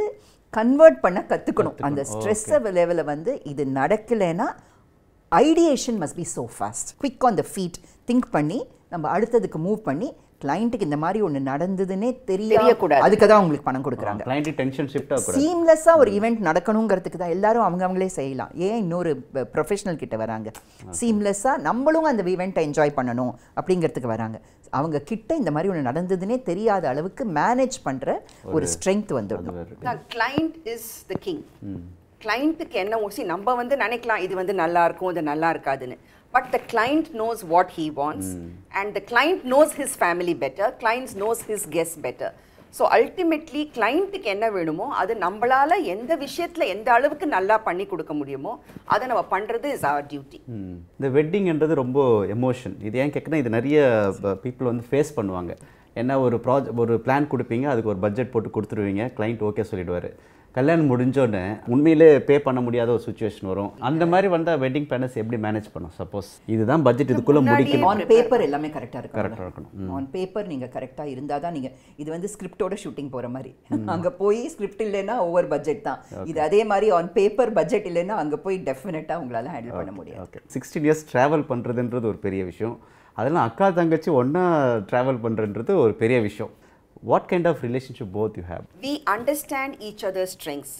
கன்வெர்ட் பண்ண கற்றுக்கணும் அந்த ஸ்ட்ரெஸ் லெவலில் வந்து இது நடக்கலைன்னா ideation must be so fast quick on the feet think பண்ணி நம்ம அடுத்ததுக்கு மூவ் பண்ணி கிளைண்ட்டுக்கு இந்த மாதிரி ஒன்று நடந்ததுன்னே தெரியக்கூடாது அதுக்கு தான் அவங்களுக்கு பணம் கொடுக்குறாங்க சீம்லெஸ்ஸாக ஒரு ஈவெண்ட் நடக்கணுங்கிறதுக்கு தான் எல்லாரும் அவங்க அவங்களே செய்யலாம் ஏன் இன்னொரு ப்ரொஃபஷனல் கிட்ட வராங்க சீம்லெஸ்ஸாக நம்மளும் அந்த ஈவெண்ட்டை என்ஜாய் பண்ணணும் அப்படிங்கிறதுக்கு வராங்க அவங்க கிட்ட இந்த மாதிரி ஒன்று நடந்ததுனே தெரியாத அளவுக்கு மேனேஜ் பண்ணுற ஒரு ஸ்ட்ரென்த் வந்துடணும் கிளைண்ட் இஸ் த கிங் கிளைண்ட்டுக்கு என்ன ஓசி நம்ம வந்து நினைக்கலாம் இது வந்து நல்லா இருக்கும் இது நல்லா இருக்காதுன்னு but the client knows what he wants and the client knows his family better clients knows his guest better so ultimately கிளைண்ட்டுக்கு என்ன வேணுமோ அது நம்மளால் எந்த விஷயத்தில் எந்த அளவுக்கு நல்லா பண்ணி கொடுக்க முடியுமோ அதை நம்ம பண்ணுறது இஸ் அவர் டியூட்டி இந்த வெட்டிங்ன்றது ரொம்ப எமோஷன் இது ஏன் கேட்குன்னா இது நிறைய பீப்புள் வந்து ஃபேஸ் பண்ணுவாங்க என்ன ஒரு ப்ராஜெக்ட் ஒரு பிளான் கொடுப்பீங்க அதுக்கு ஒரு பட்ஜெட் போட்டு கொடுத்துருவீங்க கிளைண்ட் ஓகே சொல்லிடுவார் கல்யாணம் முடிஞ்சோடனே உண்மையிலே பே பண்ண முடியாத ஒரு சுச்சுவேஷன் வரும் அந்த மாதிரி வந்தால் வெட்டிங் பிளானர்ஸ் எப்படி மேனேஜ் பண்ணும் சப்போஸ் இதுதான் பட்ஜெட் இதுக்குள்ளே முடிக்கணும் ஆன் பேப்பர் எல்லாமே கரெக்டாக இருக்கும் கரெக்டாக இருக்கணும் ஆன் பேப்பர் நீங்கள் கரெக்டாக இருந்தால் தான் நீங்கள் இது வந்து ஸ்கிரிப்டோட ஷூட்டிங் போகிற மாதிரி அங்கே போய் ஸ்கிரிப்ட் இல்லைன்னா ஒவ்வொரு பட்ஜெட் தான் இது அதே மாதிரி ஆன் பேப்பர் பட்ஜெட் இல்லைன்னா அங்கே போய் டெஃபினட்டாக உங்களால் ஹேண்டில் பண்ண முடியும் ஓகே சிக்ஸ்டீன் இயர்ஸ் ட்ராவல் பண்ணுறதுன்றது ஒரு பெரிய விஷயம் அதெல்லாம் அக்கா தங்கச்சி ஒன்றா ட்ராவல் பண்ணுறன்றது ஒரு பெரிய விஷயம் what kind of relationship both you have? We understand each other's strengths.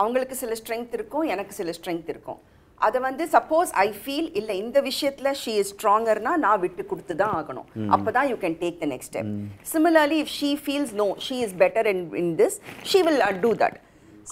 அவங்களுக்கு சில ஸ்ட்ரென்த் இருக்கும் எனக்கு சில ஸ்ட்ரென்த் இருக்கும் அதை வந்து சப்போஸ் ஐ ஃபீல் இல்லை இந்த விஷயத்தில் ஷீ இஸ் ஸ்ட்ராங்கர்னா நான் விட்டு கொடுத்து தான் ஆகணும் அப்போ தான் you can take the next step similarly if she feels no she is better in in this she will do that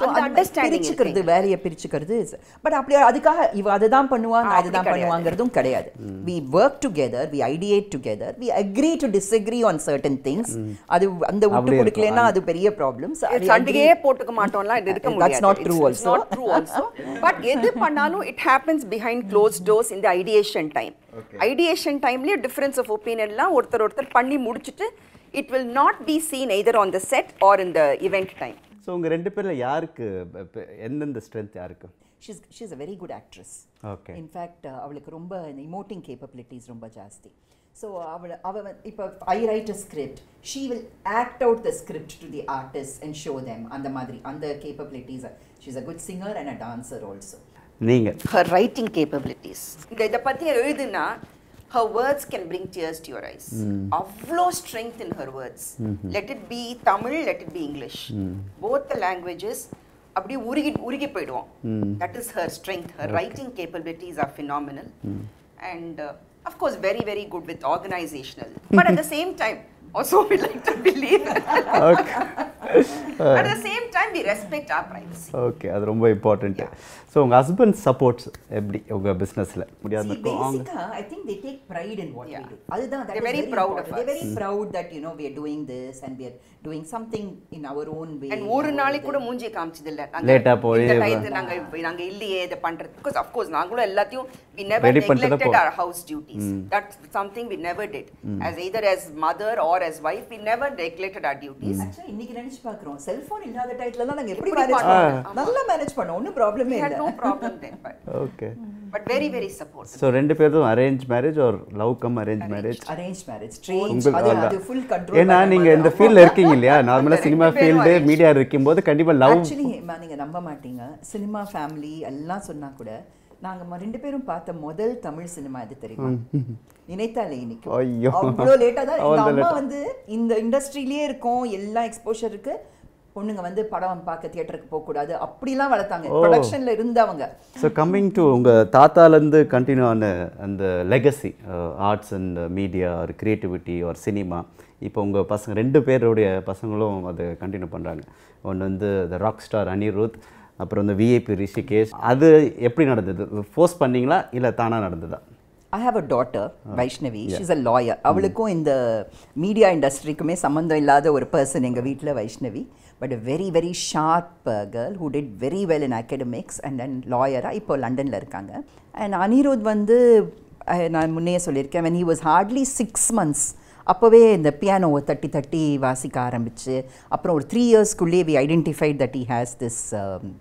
பிரிச்சுக்கிறது வேலையை பிரிச்சுக்கிறது பட் அப்படி அதுக்காக இவ அதுதான் பண்ணுவா நான் அதுதான் பண்ணுவாங்கிறதும் கிடையாது we work together we ideate together we agree to disagree on certain things அது அந்த விட்டு கொடுக்கலன்னா அது பெரிய ப்ராப்ளம் சண்டையே போட்டுக்க மாட்டோம்லாம் இது இருக்க முடியாது not true also true also but எது பண்ணாலும் it happens behind close doors இந்த ஐடியேஷன் டைம் ஐடியேஷன் டைம்லயே டிஃபரன்ஸ் ஆஃப் ஒப்பீனியன்லாம் ஒருத்தர் ஒருத்தர் பண்ணி முடிச்சிட்டு it will not be seen either on the set or இந்த த இவெண்ட் டைம் ஸோ உங்கள் ரெண்டு பேரில் யாருக்கு எந்தெந்த ஸ்ட்ரென்த் யாருக்கு she's she's a very good actress okay in fact அவளுக்கு ரொம்ப இந்த இமோட்டிங் கேப்பபிலிட்டிஸ் ரொம்ப ஜாஸ்தி ஸோ அவள் அவள் இப்போ I write a script she will act out the script to the artist and show them அந்த மாதிரி அந்த capabilities she's a good singer and a dancer also நீங்கள் ரைட்டிங் கேப்பபிலிட்டிஸ் இந்த இதை பற்றி எழுதுனா her words can bring tears to your eyes. Mm. Avlow strength in her words. Hmm. Let it be Tamil, let it be English. Hmm. Both the languages, abdi urigi mm. That is her strength. Her writing capabilities are phenomenal. Hmm. And uh, of course, very, very good with organizational. but at the same time, or so we like to believe. okay. At the same time, we respect our privacy. Okay அது ரொம்ப important so உங்கள் husband supports எப்படி உங்கள் பிஸ்னஸில் முடியாது பேசிக்காக I think they take pride in what we do அதுதான் that very proud they very proud that you know we are doing this and we are doing something in our own way and ஒரு நாளைக்கு கூட மூஞ்சி காமிச்சது இல்ல நாங்க லேட்டா போய் இந்த டைத்து நாங்க நாங்க இல்லையே இத பண்றது பிகாஸ் ஆஃப் கோர்ஸ் நாங்களும் எல்லாத்தையும் we never neglected our house duties that's something we never did as either as mother or or as wife we never neglected our duties hmm. actually இன்னைக்கு நினைச்சு பார்க்கறோம் செல்போன் இல்லாத டைத்துல எல்லாம் நாங்க எப்படி மேனேஜ் பண்ணோம் நல்லா மேனேஜ் பண்ணோம் ஒண்ணும் ப்ராப்ளமே இல்ல no problem okay but very very support so ரெண்டு பேரும் arrange marriage or love come arrange marriage arrange marriage strange அது அது ஃபுல் கண்ட்ரோல் ஏனா நீங்க இந்த ஃபீல்ட்ல இருக்கீங்க இல்லையா நார்மலா சினிமா ஃபீல்ட் மீடியா இருக்கும்போது கண்டிப்பா லவ் ஆக்சுவலி நீங்க நம்ப மாட்டீங்க சினிமா ஃபேமிலி எல்லாம் சொன்னா கூட நாங்கள் ரெண்டு பேரும் பார்த்த முதல் தமிழ் சினிமா இது தெரியுமா நினைத்தாலே இன்னைக்கு ஐயோ லேட்டாக தான் எங்கள் அம்மா வந்து இந்த இண்டஸ்ட்ரியிலே இருக்கும் எல்லா எக்ஸ்போஷர் இருக்கு பொண்ணுங்க வந்து படம் பார்க்க தியேட்டருக்கு போகக்கூடாது அப்படிலாம் வளர்த்தாங்க ப்ரொடக்ஷன்ல இருந்தவங்க ஸோ கம்மிங் டு உங்கள் தாத்தாலேருந்து கண்டினியூ ஆன அந்த லெகசி ஆர்ட்ஸ் அண்ட் மீடியா ஒரு கிரியேட்டிவிட்டி ஒரு சினிமா இப்போ உங்கள் பசங்க ரெண்டு பேருடைய பசங்களும் அதை கண்டினியூ பண்ணுறாங்க ஒன்று வந்து த ராக் ஸ்டார் அனிருத் அப்புறம் இந்த விஐபி ரிஷிகேஷ் அது எப்படி நடந்தது ஃபோர்ஸ் பண்ணிங்களா இல்லை தானாக நடந்ததா I have a daughter Vaishnavi is a lawyer அவளுக்கும் இந்த மீடியா இண்டஸ்ட்ரிக்குமே சம்மந்தம் இல்லாத ஒரு பர்சன் எங்கள் வீட்டில் Vaishnavi but a very very sharp girl who did very well in academics and and லாயராக இப்போ லண்டனில் இருக்காங்க அண்ட் அனிருத் வந்து நான் முன்னையே சொல்லியிருக்கேன் when he was hardly six months அப்போவே இந்த பியானோவை தட்டி தட்டி வாசிக்க ஆரம்பித்து அப்புறம் ஒரு த்ரீ இயர்ஸ்க்குள்ளேயே we identified that he has this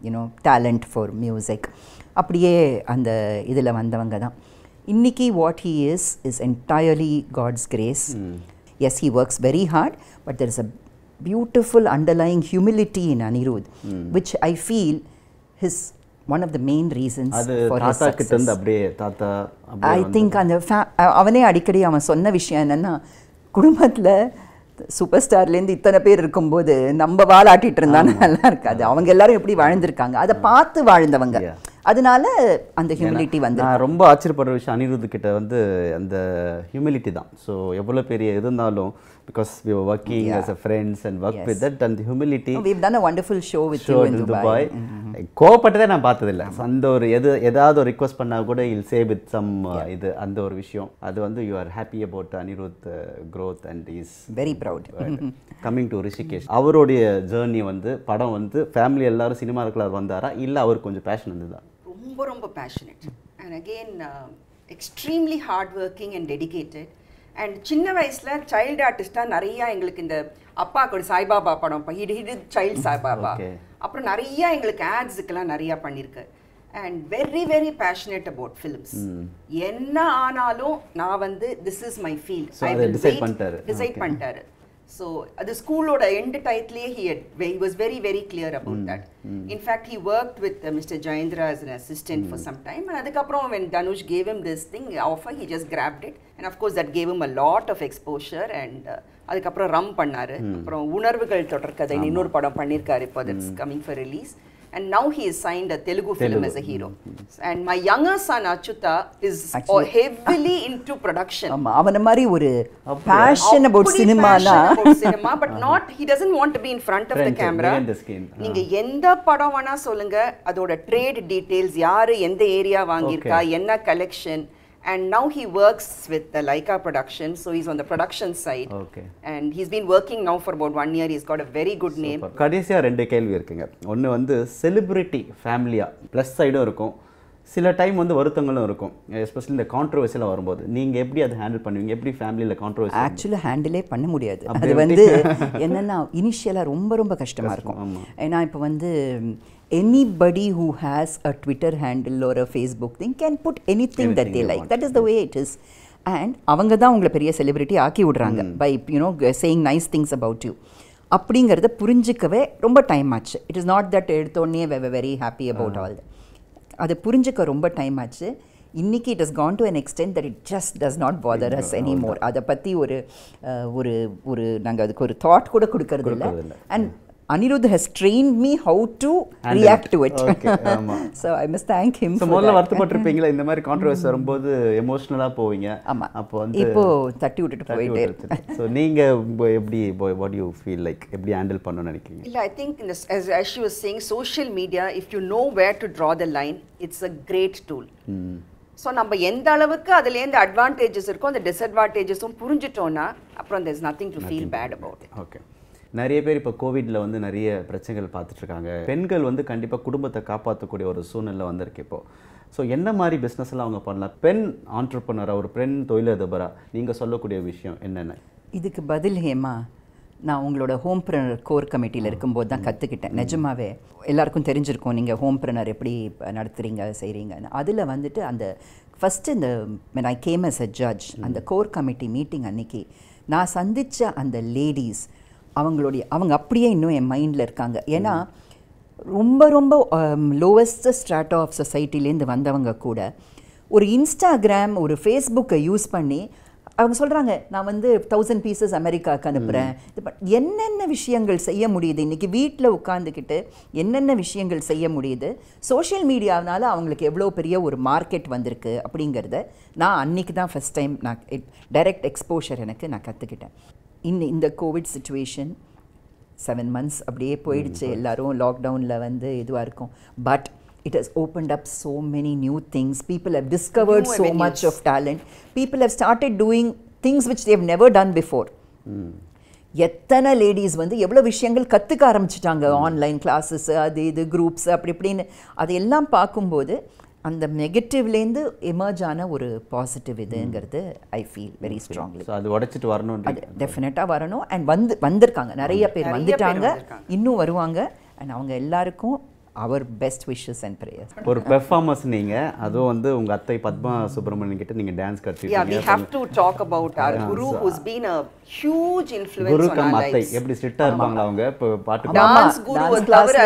you know talent for music அப்படியே அந்த இதில் வந்தவங்க தான் இன்றைக்கி what he is is entirely God's grace S he works very hard but there is a beautiful underlying humility in Anirudh which I feel his one of the main reasons அப்படியே தாத்தா I think அந்த அவனே அடிக்கடி அவன் சொன்ன விஷயம் என்னென்னா குடும்பத்தில் சூப்பர் ஸ்டார்லேருந்து இத்தனை பேர் இருக்கும்போது நம்ம வாழாட்டிட்டு இருந்தாலும் நல்லா இருக்காது அவங்க எல்லாரும் எப்படி வாழ்ந்திருக்காங்க அதை பார்த்து வாழ்ந்தவங்க அதனால அந்த ஹியூமிலிட்டி வந்து நான் ரொம்ப ஆச்சரியப்படுற விஷயம் அனிருத்து கிட்ட வந்து அந்த ஹியூமிலிட்டி தான் ஸோ எவ்வளோ பெரிய இருந்தாலும் because we were working yeah. as a friends and worked yes. with that and the humility. No, we've done a wonderful show with show you in Dubai. Mm-hmm. கோவப்பட்டதே நான் பார்த்ததில்ல அந்த ஒரு எது ஏதாவது ஒரு ரிக்வஸ்ட் பண்ணால் கூட இல் சே வித் சம் இது அந்த ஒரு விஷயம் அது வந்து you are happy about Anirudh growth and is very proud coming to Rishikesh அவருடைய ஜேர்னி வந்து படம் வந்து ஃபேமிலி எல்லாரும் சினிமா இருக்கிறார் வந்தாரா இல்லை அவருக்கு கொஞ்சம் பேஷன் இருந்ததா ரொம்ப ரொம்ப passionate and again extremely hard working and dedicated and சின்ன வயசில் சைல்டு ஆர்டிஸ்டாக நிறையா எங்களுக்கு இந்த அப்பா கூட சாய்பாபா படம் இப்போ ஹிட் ஹிட் சைல்டு சாய்பாபா அப்புறம் நிறையா எங்களுக்கு ஆட்ஸுக்கெல்லாம் நிறையா பண்ணியிருக்கு and very very passionate about films என்ன ஆனாலும் நான் வந்து this is my feel decide பண்ணிட்டாரு ஸோ அது ஸ்கூலோட எண்டு டயத்துலேயே he he was very very clear about that in fact he work with mister Jayendra as assistant for some time அதுக்கப்புறம் when Dhanush gave him this thing offer he just grabbed it and of course that gave him a lot of exposure and அதுக்கப்புறம் ரம் பண்ணார் hmm. அப்புறம் உணர்வுகள் தொடர்கதை இன்னொரு படம் பண்ணியிருக்காரு இப்போ that's coming hmm. For release and now he is signed a Telugu, Telugu. film as a hero. Mm-hmm. And my younger son Achuta is Actually, heavily into production. ஆமா அவன மாதிரி ஒரு passion about cinema னா cinema but not he doesn't want to be in front of the camera. நீங்க எந்த படம் வேணா சொல்லுங்க அதோட ட்ரேட் டீடைல்ஸ் யாரு எந்த ஏரியா வாங்கியிருக்கா என்ன collection and now he works with the Leica production. So he's on the production side. Okay. And he's been working now for about one year. He's got a very good Super. name. கடைசியாக ரெண்டு கேள்வி இருக்குங்க ஒன்று வந்து celebrity ஃபேமிலியாக plus சைடும் இருக்கும் சில டைம் வந்து வருத்தங்களும் இருக்கும் எஸ்பெஷலி இந்த கான்ட்ரவர்சியில் வரும்போது நீங்கள் எப்படி அதை ஹேண்டில் பண்ணுவீங்க எப்படி ஃபேமிலியில் கான்ட்ரவர்சி ஆக்சுவலாக ஹேண்டிலே பண்ண முடியாது அது வந்து என்னென்னா இனிஷியலாக ரொம்ப ரொம்ப கஷ்டமாக இருக்கும் ஏன்னா இப்போ வந்து anybody who has a Twitter handle or a Facebook thing can put anything, anything that they like. That is the way it is. And அவங்க தான் உங்களை பெரிய செலிபிரிட்டி ஆக்கி விடுறாங்க by you know saying nice things about you அப்படிங்கிறத புரிஞ்சிக்கவே ரொம்ப time ஆச்சு இட் இஸ் நாட் தட் எடுத்தோடனே வெ வெரி ஹாப்பி அபவுட் ஆல் அதை புரிஞ்சிக்க ரொம்ப டைம் ஆச்சு இன்றைக்கி it is gone to an extent that it just does not bother us any more அதை பற்றி ஒரு ஒரு ஒரு நாங்கள் அதுக்கு ஒரு தாட் கூட கொடுக்கறது இல்லை and Anirudh has train me how to react to it so I must thank him so முதல்ல வருத்தப்பட்டிருப்பீங்களா இந்த மாதிரி கான்ட்ரவர்ஸ் வரும்போது எமோஷ்னலாக போவீங்க ஆமாம் அப்போ வந்து இப்போ தட்டி விட்டுட்டு போயிட்டே இருக்கு ஸோ நீங்கள் எப்படி வாட் யூ ஃபீல் லைக் எப்படி ஹேண்டில் பண்ணணும்னு நினைக்கிறீங்க இல்லை ஐ திங்க் இந்த as she was saying social media if you know where to draw the line it's a great so hmm. நம்ம எந்த அளவுக்கு அதுலேருந்து அட்வான்டேஜஸ் இருக்கோ அந்த டிஸ்அட்வான்டேஜஸும் புரிஞ்சிட்டோம்னா அப்புறம் there nothing to feel bad about okay நிறைய பேர் இப்போ கோவிடில் வந்து நிறைய பிரச்சனைகள் பார்த்துட்ருக்காங்க பெண்கள் வந்து கண்டிப்பாக குடும்பத்தை காப்பாற்றக்கூடிய ஒரு சூழ்நிலை வந்திருக்கு இப்போது ஸோ என்ன மாதிரி எல்லாம் அவங்க பண்ணலாம் பெண் ஆண்டர்பனராக ஒரு பெண் தொழிலதிபராக நீங்கள் சொல்லக்கூடிய விஷயம் என்னென்ன இதுக்கு பதில் ஹேமா நான் உங்களோட ஹோம் ப்ரனர் கோர் கமிட்டியில் இருக்கும்போது தான் கற்றுக்கிட்டேன் நிஜமாவே எல்லாருக்கும் தெரிஞ்சிருக்கும் நீங்கள் ஹோம் ப்ரனர் எப்படி நடத்துகிறீங்க செய்கிறீங்கன்னு அதில் வந்துட்டு அந்த ஃபஸ்ட்டு இந்த I came as a judge அந்த கோர் கமிட்டி மீட்டிங் அன்னைக்கு நான் சந்தித்த அந்த லேடிஸ் அவங்களுடைய அவங்க அப்படியே இன்னும் என் மைண்டில் இருக்காங்க ஏன்னா ரொம்ப ரொம்ப லோவஸ்ட் ஸ்ட்ராட்டோ ஆஃப் சொசைட்டிலேருந்து வந்தவங்க கூட ஒரு இன்ஸ்டாகிராம் ஒரு ஃபேஸ்புக்கை யூஸ் பண்ணி அவங்க சொல்கிறாங்க நான் வந்து தௌசண்ட் பீசஸ் அமெரிக்காவுக்கு அனுப்புகிறேன் என்னென்ன விஷயங்கள் செய்ய முடியுது இன்றைக்கி வீட்டில் உட்காந்துக்கிட்டு என்னென்ன விஷயங்கள் செய்ய முடியுது சோஷியல் மீடியாவினால அவங்களுக்கு எவ்வளோ பெரிய ஒரு மார்க்கெட் வந்திருக்கு அப்படிங்கிறத நான் அன்றைக்கி தான் ஃபஸ்ட் டைம் நான் டைரக்ட் எக்ஸ்போஷர் எனக்கு நான் கற்றுக்கிட்டேன் இன்னும் இந்த கோவிட் சுச்சுவேஷன் செவன் மந்த்ஸ் அப்படியே போயிடுச்சு mm-hmm. எல்லோரும் லாக்டவுனில் வந்து இதுவாக இருக்கும் but it has opened up so many new things people have discovered so much of talent people have started doing things which they never done before எத்தனை ladies வந்து எவ்வளோ விஷயங்கள் கற்றுக்க ஆரம்பிச்சிட்டாங்க ஆன்லைன் mm. கிளாஸஸ் அது இது குரூப்ஸ் அப்படி இப்படின்னு அதையெல்லாம் பார்க்கும்போது அந்த நெகட்டிவ்லேருந்து எமர்ஜ் ஆன ஒரு பாசிட்டிவ் இதுங்கிறது ஐ ஃபீல் வெரி ஸ்ட்ராங்லி அது உடச்சிட்டு வரணும் டெஃபினட்டாக வரணும் அண்ட் வந்து வந்திருக்காங்க நிறைய பேர் வந்துட்டாங்க இன்னும் வருவாங்க அண்ட் அவங்க எல்லாருக்கும் our best wishes and prayers ஒரு பெர்ஃபார்மன்ஸ் நீங்கள் அதுவும் வந்து உங்கள் அத்தை பத்மா சுப்பிரமணியன் கிட்ட நீங்கள் dance yeah we have to talk about our guru who's been a huge influence guru come அத்தை எப்படி ஸ்ட்ரிக்ட்டா இருப்பாங்க அவங்க பாட்டு டான்ஸ் குரு தவிர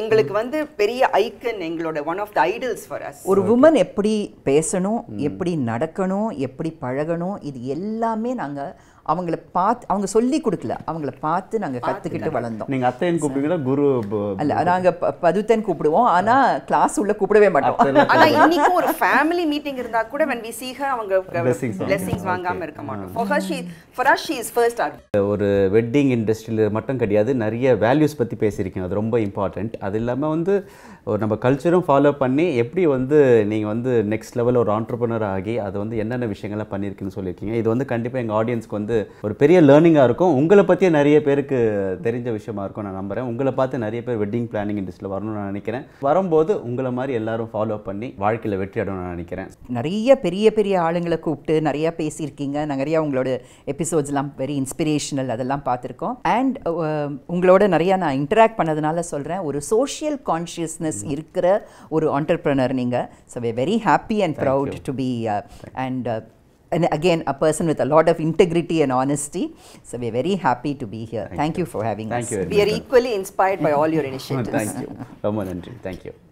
எங்களுக்கு வந்து பெரிய ஐக்கன் எங்களோட one of the idols for us ஒரு வுமன் எப்படி பேசணும் எப்படி நடக்கணும் எப்படி பழகணும் இது எல்லாமே நாங்கள் அவங்கள பார்த்து அவங்க சொல்லி கொடுக்கல அவங்கள பார்த்து நாங்கள் கற்றுக்கிட்டு வளர்ந்தோம் நீங்கள் அத்தையன் கூப்பிடுவீங்களா குரு அல்ல நாங்கள் பதுத்தன் கூப்பிடுவோம் ஆனால் கிளாஸ் உள்ள கூப்பிடவே மாட்டோம் ஆனால் இன்னைக்கும் ஒரு ஃபேமிலி மீட்டிங் இருந்தால் கூட வென் வி சீக அவங்க பிளெஸிங்ஸ் வாங்காமல் இருக்க மாட்டோம் ஃபார் ஷீ இஸ் ஃபர்ஸ்ட் ஒரு வெட்டிங் இண்டஸ்ட்ரியில் மட்டும் கிடையாது நிறைய வேல்யூஸ் பற்றி பேசியிருக்கீங்க அது ரொம்ப இம்பார்ட்டண்ட் அது இல்லாமல் வந்து ஒரு நம்ம கல்ச்சரும் ஃபாலோ பண்ணி எப்படி வந்து நீங்கள் வந்து நெக்ஸ்ட் லெவல் ஒரு ஆண்டர்பனர் ஆகி அதை வந்து என்னென்ன விஷயங்கள்லாம் பண்ணியிருக்கீங்கன்னு சொல்லியிருக்கீங்க இது வந்து கண்டிப்பாக எங்கள் ஆடியன்ஸ்க்கு வந்து வந்து ஒரு பெரிய லேர்னிங்காக இருக்கும் உங்களை பற்றியே நிறைய பேருக்கு தெரிஞ்ச விஷயமா இருக்கும் நான் நம்புகிறேன் உங்களை பார்த்து நிறைய பேர் வெட்டிங் பிளானிங் இண்டஸ்ட்ரியில் வரணும்னு நான் நினைக்கிறேன் வரும்போது உங்களை மாதிரி எல்லாரும் ஃபாலோ பண்ணி வாழ்க்கையில் வெற்றி அடையணும் நான் நினைக்கிறேன் நிறைய பெரிய பெரிய ஆளுங்களை கூப்பிட்டு நிறையா பேசியிருக்கீங்க நிறையா உங்களோட எபிசோட்ஸ்லாம் வெரி இன்ஸ்பிரேஷனல் அதெல்லாம் பார்த்துருக்கோம் அண்ட் உங்களோட நிறையா நான் இன்டராக்ட் பண்ணதுனால சொல்கிறேன் ஒரு சோஷியல் கான்ஷியஸ்னஸ் இருக்கிற ஒரு ஆண்டர்பிரனர் நீங்கள் so very happy and proud to be and and again a person with a lot of integrity and honesty. So we're very happy to be here. Thank, thank you. you. for having Thank us. You, we are equally inspired by all your initiatives. Thank you. Thank you.